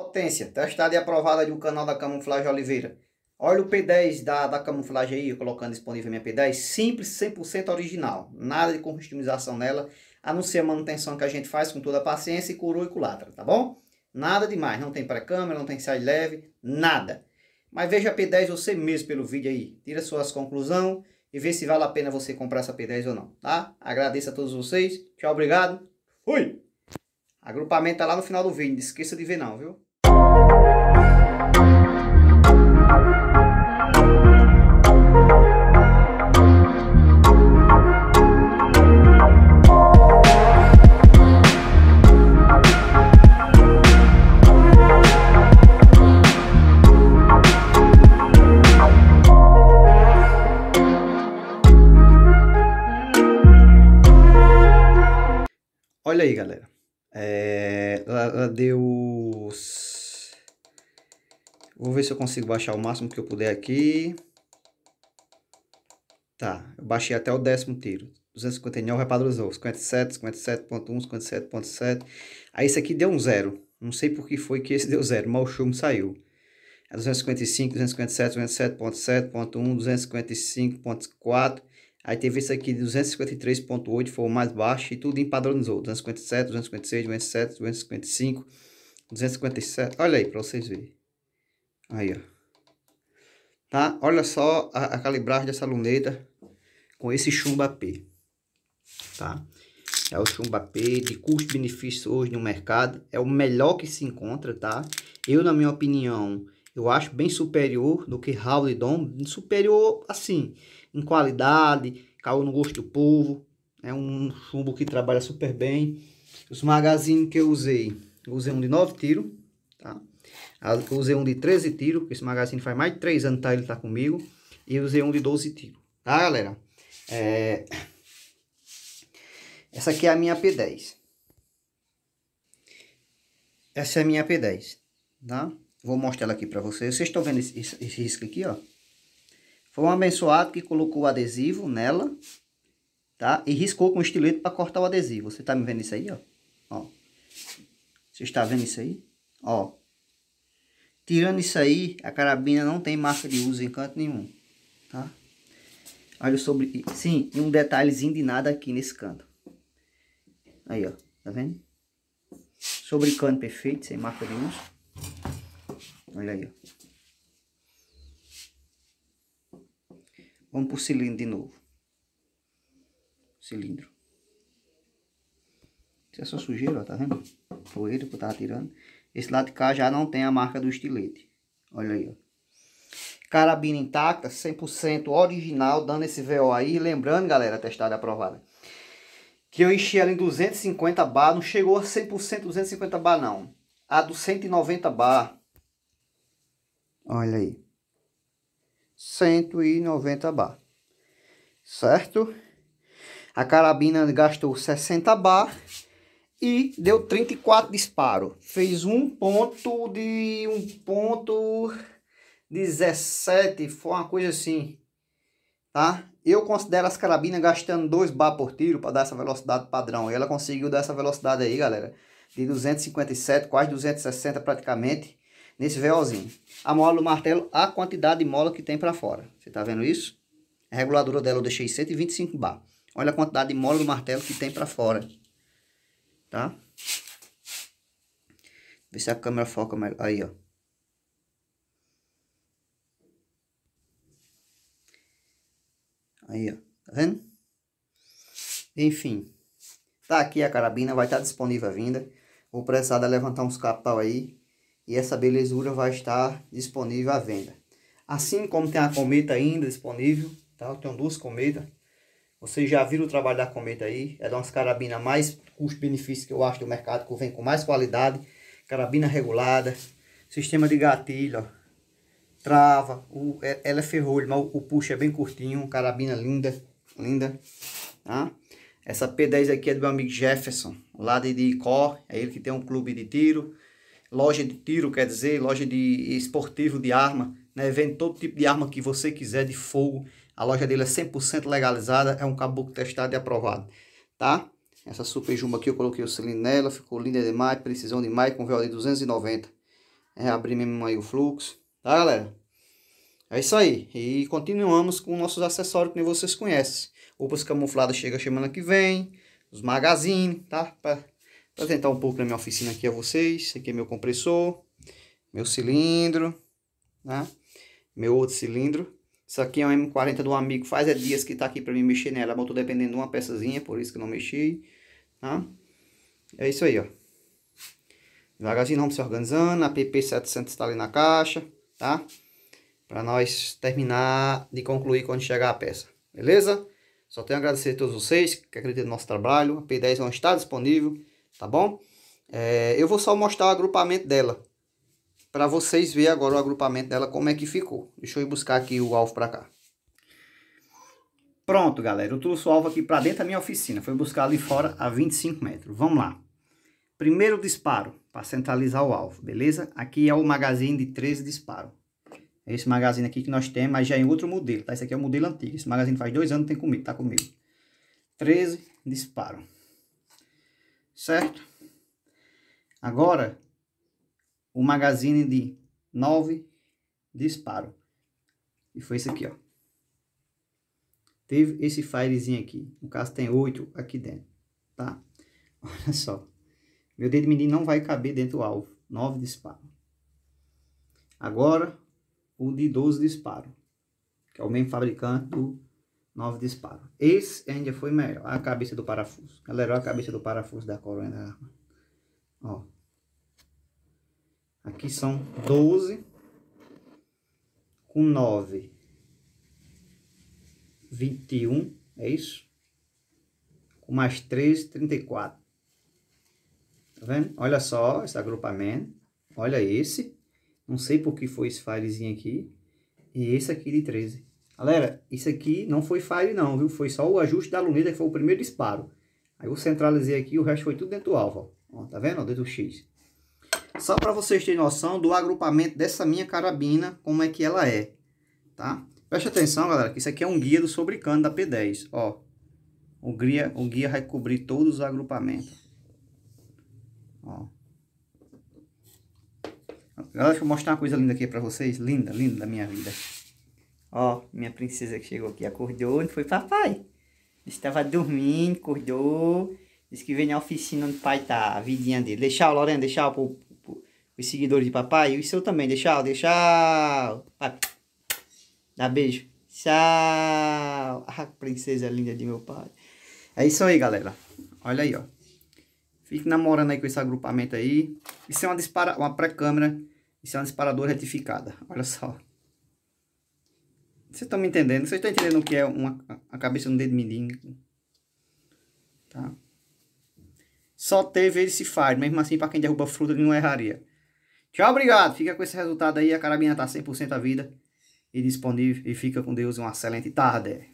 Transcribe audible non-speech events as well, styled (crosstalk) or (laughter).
Potência, testada e aprovada de um canal da Camuflagem Oliveira. Olha o P10 da, da camuflagem aí, colocando disponível minha P10. Simples, 100% original. Nada de customização nela, a não ser a manutenção que a gente faz com toda a paciência e coroa e culatra, tá bom? Nada demais, não tem pré-câmera, não tem side leve, nada. Mas veja a P10 você mesmo pelo vídeo aí. Tira suas conclusões e vê se vale a pena você comprar essa P10 ou não, tá? Agradeço a todos vocês. Tchau, obrigado. Fui! Agrupamento tá lá no final do vídeo, não esqueça de ver não, viu? Olha aí, galera. É, ela, ela deu. Vou ver se eu consigo baixar o máximo que eu puder aqui. Tá, eu baixei até o décimo tiro. 259 repadronizou. 57, 57.1, 57.7. Aí esse aqui deu um zero. Não sei por que foi que esse (laughs) deu zero. Mal chumbo saiu. É 255, 257, 207.7.1, 255.4. Aí teve isso aqui, 253.8, foi o mais baixo, e tudo empadronizou. 257, 256, 257, 255, 257. Olha aí, para vocês verem. Aí, ó. Tá? Olha só a, a calibragem dessa luneta com esse chumbo P Tá? É o chumbo P de custo-benefício hoje no mercado. É o melhor que se encontra, tá? Eu, na minha opinião eu acho bem superior do que Raul e Dom, superior assim, em qualidade, caiu no gosto do povo, é um chumbo que trabalha super bem. Os magazines que eu usei, eu usei um de 9 tiros, tá? Ah, eu usei um de 13 tiros, porque esse magazine faz mais de 3 anos tá, ele tá comigo, e eu usei um de 12 tiros, tá galera? É... Essa aqui é a minha P10. Essa é a minha P10, tá? Vou mostrar ela aqui para vocês. Vocês estão vendo esse, esse, risco aqui, ó? Foi um abençoado que colocou o adesivo nela, tá? E riscou com estilete para cortar o adesivo. Você tá me vendo isso aí, ó? Ó. Você está vendo isso aí? Ó. Tirando isso aí, a carabina não tem marca de uso em canto nenhum, tá? Olha sobre... Sim, e um detalhezinho de nada aqui nesse canto. Aí, ó. Tá vendo? Sobre cano perfeito, sem marca de uso. Olha aí, Vamos pro cilindro de novo. Cilindro. Isso é só sujeira, ó, tá vendo? Poeira que eu tava tirando. Esse lado de cá já não tem a marca do estilete. Olha aí, ó. Carabina intacta, 100% original, dando esse VO aí. Lembrando, galera, testada e aprovada. Que eu enchi ela em 250 bar, não chegou a 100% 250 bar, não. A do 190 bar Olha aí. 190 bar. Certo? A carabina gastou 60 bar e deu 34 disparos. Fez um ponto de um ponto 17, foi uma coisa assim, tá? Eu considero as carabinas gastando 2 bar por tiro para dar essa velocidade padrão. E ela conseguiu dar essa velocidade aí, galera, de 257, quase 260 praticamente nesse véuzinho. A mola do martelo, a quantidade de mola que tem para fora. Você tá vendo isso? A reguladora dela eu deixei 125 bar. Olha a quantidade de mola do martelo que tem para fora. Tá? Vê se a câmera foca melhor. Aí, ó. Aí, ó. Tá vendo? Enfim. Tá aqui a carabina, vai estar tá disponível ainda. vinda. Vou precisar levantar uns capital aí e essa belezura vai estar disponível à venda. Assim como tem a cometa ainda disponível, tá? Eu tenho duas cometas. Vocês já viram o trabalho da cometa aí? é uma carabina mais custo-benefício que eu acho do mercado, que vem com mais qualidade, carabina regulada, sistema de gatilho, ó trava, o, é, ela é ferrolho, mas o, o puxo é bem curtinho, carabina linda, linda, tá? Essa P10 aqui é do meu amigo Jefferson, lá de Icó, é ele que tem um clube de tiro, loja de tiro, quer dizer, loja de esportivo de arma, né? Vende todo tipo de arma que você quiser, de fogo. A loja dele é 100% legalizada, é um caboclo testado e aprovado, tá? Essa super jumba aqui eu coloquei o cilindro nela, ficou linda demais, precisão demais, com VO de 290. É, abri mesmo aí o fluxo, tá galera? É isso aí, e continuamos com nossos acessórios que vocês conhecem. Roupas camufladas chega semana que vem, os magazines, tá? Pra apresentar um pouco da minha oficina aqui a vocês. Esse aqui é meu compressor, meu cilindro, né? Meu outro cilindro. Isso aqui é um M40 do amigo, faz é dias que tá aqui para mim mexer nela, mas eu tô dependendo de uma peçazinha, por isso que eu não mexi, tá? É isso aí, ó. Devagarzinho vamos se organizando, a PP700 está ali na caixa, tá? Para nós terminar de concluir quando chegar a peça, beleza? Só tenho a agradecer a todos vocês que acreditam no nosso trabalho, a P10 não está disponível, tá bom? É, eu vou só mostrar o agrupamento dela, para vocês verem agora o agrupamento dela, como é que ficou. Deixa eu ir buscar aqui o alvo para cá. Pronto, galera, eu trouxe o alvo aqui para dentro da minha oficina, foi buscar ali fora a 25 metros. Vamos lá. Primeiro disparo, para centralizar o alvo, beleza? Aqui é o magazine de 13 disparos. É esse magazine aqui que nós temos, mas já é em outro modelo, tá? Esse aqui é o modelo antigo. Esse magazine faz dois anos, tem comigo, tá comigo. 13 disparos certo? Agora, o magazine de 9 disparo. E foi esse aqui, ó. Teve esse filezinho aqui. No caso, tem 8 aqui dentro, tá? (laughs) Olha só. Meu dedo menino não vai caber dentro do alvo. 9 disparos. Agora, o de 12 disparos. Que é o mesmo fabricante do nove disparos. Esse ainda foi melhor. A cabeça do parafuso. Galera, olha a cabeça do parafuso da coronha da arma. Ó. Aqui são 12 com 9. 21, é isso? Com mais 3, 34. Tá vendo? Olha só esse agrupamento. Olha esse. Não sei por que foi esse filezinho aqui. E esse aqui de 13. Galera, isso aqui não foi fire não, viu? Foi só o ajuste da luneta que foi o primeiro disparo. Aí eu centralizei aqui, o resto foi tudo dentro do alvo, ó. ó tá vendo? Ó, dentro do X. Só para vocês terem noção do agrupamento dessa minha carabina, como é que ela é, tá? Preste atenção, galera, que isso aqui é um guia do sobrecano da P10, ó. O guia, o guia vai cobrir todos os agrupamentos, ó. Galera, deixa eu mostrar uma coisa linda aqui para vocês, linda, linda da minha vida. Ó, minha princesa que chegou aqui acordou, não foi papai. Estava dormindo, acordou. Disse que veio na oficina onde o pai tá, a vidinha dele. Deixar, Lorena, deixar pro, pro, os seguidores de papai. E o seu também, deixar, deixar. Vai. Dá beijo. Tchau. (laughs) Ah, princesa linda de meu pai. É isso aí, galera. Olha aí, ó. Fique namorando aí com esse agrupamento aí. Isso é uma, dispara uma pré-câmera. Isso é uma disparadora retificada. Olha só. Vocês estão me entendendo? Vocês estão entendendo o que é uma, a cabeça no dedo mindinho? Tá? Só teve esse fire. Mesmo assim, para quem derruba fruta, ele não erraria. Tchau, obrigado. Fica com esse resultado aí. A carabina tá 100% à vida e disponível. E fica com Deus. Uma excelente tarde.